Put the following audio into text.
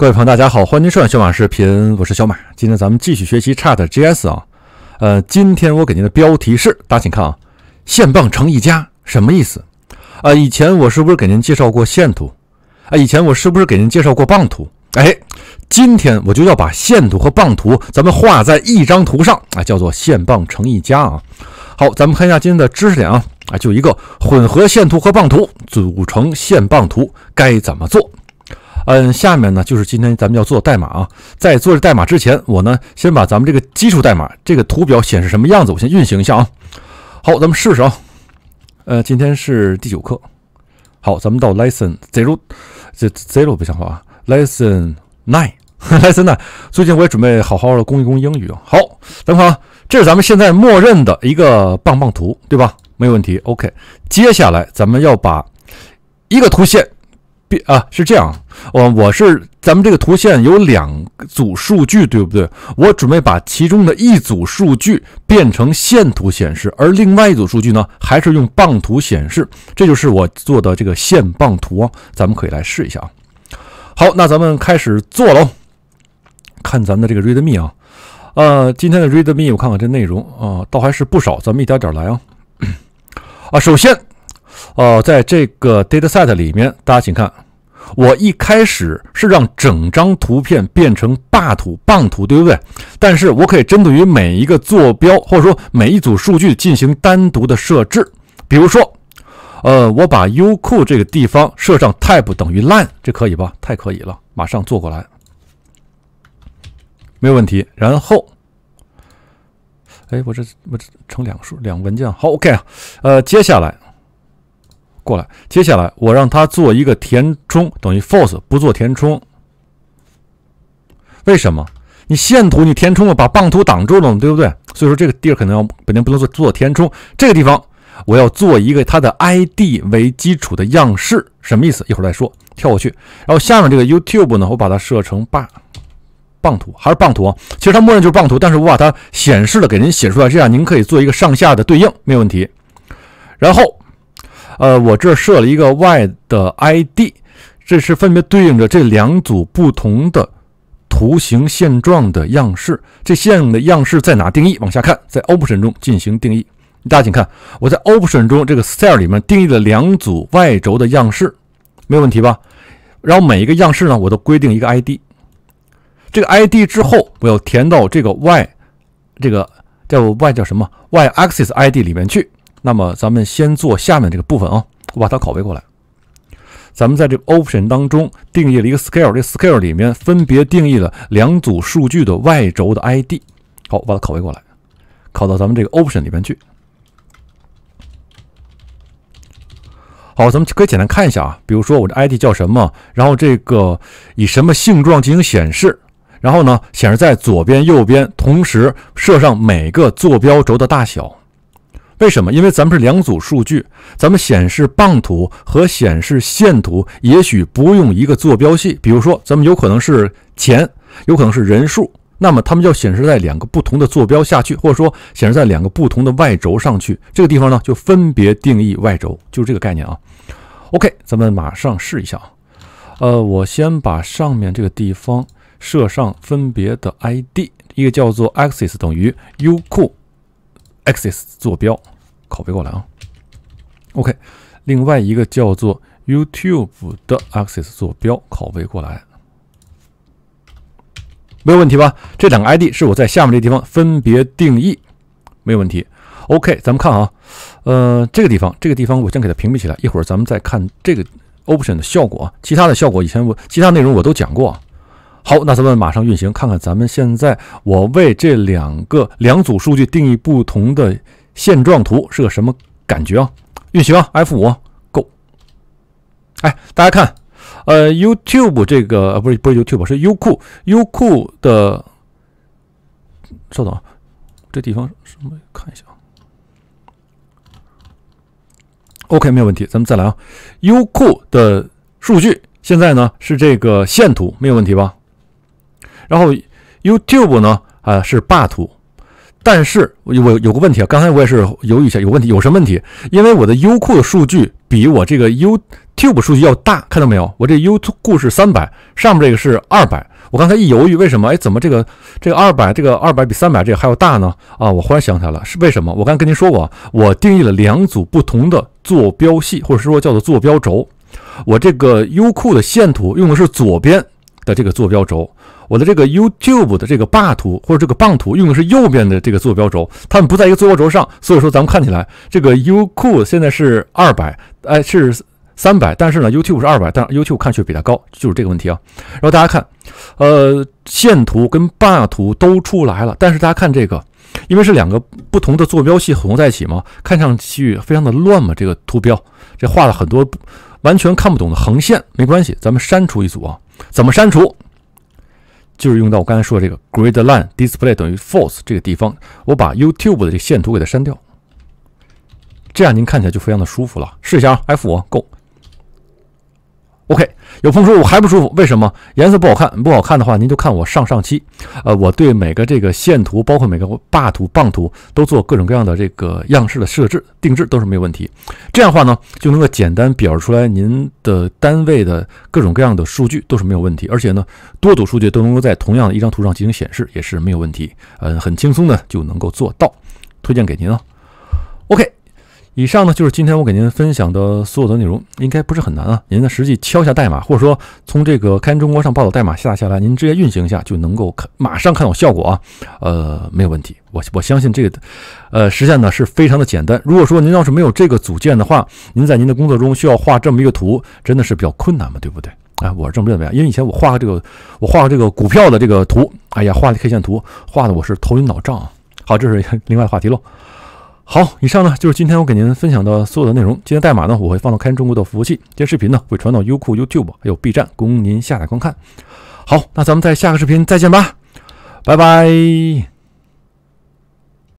各位朋友，大家好，欢迎收看小马视频，我是小马。今天咱们继续学习 c h a t GS 啊。呃，今天我给您的标题是，大家请看啊，线棒成一家什么意思啊？以前我是不是给您介绍过线图？啊，以前我是不是给您介绍过棒图？哎，今天我就要把线图和棒图，咱们画在一张图上啊，叫做线棒成一家啊。好，咱们看一下今天的知识点啊，啊，就一个混合线图和棒图组成线棒图该怎么做。嗯，下面呢就是今天咱们要做代码啊。在做这代码之前，我呢先把咱们这个基础代码这个图表显示什么样子，我先运行一下啊。好，咱们试试啊。呃，今天是第九课。好，咱们到 Lesson Zero，这 Zero 不想发啊。Lesson Nine，Lesson Nine。最近我也准备好好的攻一攻英语啊。好，等会儿这是咱们现在默认的一个棒棒图，对吧？没有问题。OK，接下来咱们要把一个图线。变啊，是这样，我我是咱们这个图线有两组数据，对不对？我准备把其中的一组数据变成线图显示，而另外一组数据呢，还是用棒图显示，这就是我做的这个线棒图啊。咱们可以来试一下啊。好，那咱们开始做喽。看咱们的这个 Read Me 啊，呃，今天的 Read Me 我看看这内容啊，倒还是不少，咱们一点点来啊。啊，首先。哦，在这个 dataset 里面，大家请看，我一开始是让整张图片变成霸图棒图，对不对？但是我可以针对于每一个坐标，或者说每一组数据进行单独的设置。比如说，呃，我把优酷这个地方设上 type 等于 line，这可以吧？太可以了，马上做过来，没有问题。然后，哎，我这我这成两数两文件，好，OK，呃，接下来。过来，接下来我让它做一个填充等于 false，不做填充。为什么？你线图你填充了，把棒图挡住了，对不对？所以说这个地儿可能要肯定不能做做填充。这个地方我要做一个它的 ID 为基础的样式，什么意思？一会儿再说。跳过去，然后下面这个 YouTube 呢，我把它设成 bar，棒图还是棒图啊？其实它默认就是棒图，但是我把它显示了，给您写出来，这样您可以做一个上下的对应，没有问题。然后。呃，我这儿设了一个 y 的 id，这是分别对应着这两组不同的图形线状的样式。这线的样式在哪定义？往下看，在 option 中进行定义。大家请看，我在 option 中这个 style 里面定义了两组 y 轴的样式，没有问题吧？然后每一个样式呢，我都规定一个 id。这个 id 之后，我要填到这个 y，这个叫 y 叫什么？y axis id 里面去。那么，咱们先做下面这个部分啊，我把它拷贝过来。咱们在这个 option 当中定义了一个 scale，这 scale 里面分别定义了两组数据的 y 轴的 id。好，我把它拷贝过来，拷到咱们这个 option 里面去。好，咱们可以简单看一下啊，比如说我的 id 叫什么，然后这个以什么性状进行显示，然后呢显示在左边、右边，同时设上每个坐标轴的大小。为什么？因为咱们是两组数据，咱们显示棒图和显示线图，也许不用一个坐标系。比如说，咱们有可能是钱，有可能是人数，那么他们要显示在两个不同的坐标下去，或者说显示在两个不同的 y 轴上去。这个地方呢，就分别定义 y 轴，就是这个概念啊。OK，咱们马上试一下啊。呃，我先把上面这个地方设上分别的 id，一个叫做 axis 等于优酷。Axis 坐标，拷贝过来啊。OK，另外一个叫做 YouTube 的 Axis 坐标，拷贝过来，没有问题吧？这两个 ID 是我在下面这地方分别定义，没有问题。OK，咱们看啊，呃，这个地方，这个地方我先给它屏蔽起来，一会儿咱们再看这个 Option 的效果啊。其他的效果，以前我其他内容我都讲过啊。好，那咱们马上运行，看看咱们现在我为这两个两组数据定义不同的线状图是个什么感觉啊？运行 F 五 Go，哎，大家看，呃，YouTube 这个不是不是 YouTube，是优酷，优酷的，稍等，啊，这地方什么？看一下，OK，没有问题。咱们再来啊，优酷的数据现在呢是这个线图，没有问题吧？然后，YouTube 呢？啊，是霸图，但是我有个问题啊。刚才我也是犹豫一下，有问题，有什么问题？因为我的优酷数据比我这个 YouTube 数据要大，看到没有？我这 YouTube 故事三百，上面这个是二百。我刚才一犹豫，为什么？哎，怎么这个这个二百这个二百比三百这个还要大呢？啊，我忽然想起来了，是为什么？我刚跟您说过，我定义了两组不同的坐标系，或者是说叫做坐标轴。我这个优酷的线图用的是左边的这个坐标轴。我的这个 YouTube 的这个霸图或者这个棒图用的是右边的这个坐标轴，它们不在一个坐标轴上，所以说咱们看起来这个 Youku 现在是二百，哎是三百，但是呢 YouTube 是二百，但 YouTube 看却比它高，就是这个问题啊。然后大家看，呃，线图跟霸图都出来了，但是大家看这个，因为是两个不同的坐标系混合在一起嘛，看上去非常的乱嘛，这个图标这画了很多完全看不懂的横线，没关系，咱们删除一组啊，怎么删除？就是用到我刚才说的这个 grid line display 等于 false 这个地方，我把 YouTube 的这个线图给它删掉，这样您看起来就非常的舒服了。试一下啊，F g 够。OK，有朋友说我还不舒服，为什么？颜色不好看，不好看的话，您就看我上上期。呃，我对每个这个线图，包括每个霸图、棒图，都做各种各样的这个样式的设置、定制，都是没有问题。这样话呢，就能够简单表示出来您的单位的各种各样的数据都是没有问题，而且呢，多组数据都能够在同样的一张图上进行显示，也是没有问题。嗯，很轻松的就能够做到，推荐给您啊。OK。以上呢就是今天我给您分享的所有的内容，应该不是很难啊。您呢实际敲一下代码，或者说从这个开源中国上报的代码下下来，您直接运行一下就能够看，马上看到效果啊。呃，没有问题，我我相信这个，呃，实现呢是非常的简单。如果说您要是没有这个组件的话，您在您的工作中需要画这么一个图，真的是比较困难嘛，对不对？哎，我是这么认为，啊，因为以前我画这个，我画这个股票的这个图，哎呀，画的 K 线图，画的我是头晕脑胀。啊。好，这是另外话题喽。好，以上呢就是今天我给您分享的所有的内容。今天代码呢我会放到开源中国的服务器，今天视频呢会传到优酷、YouTube 还有 B 站，供您下载观看。好，那咱们在下个视频再见吧，拜拜。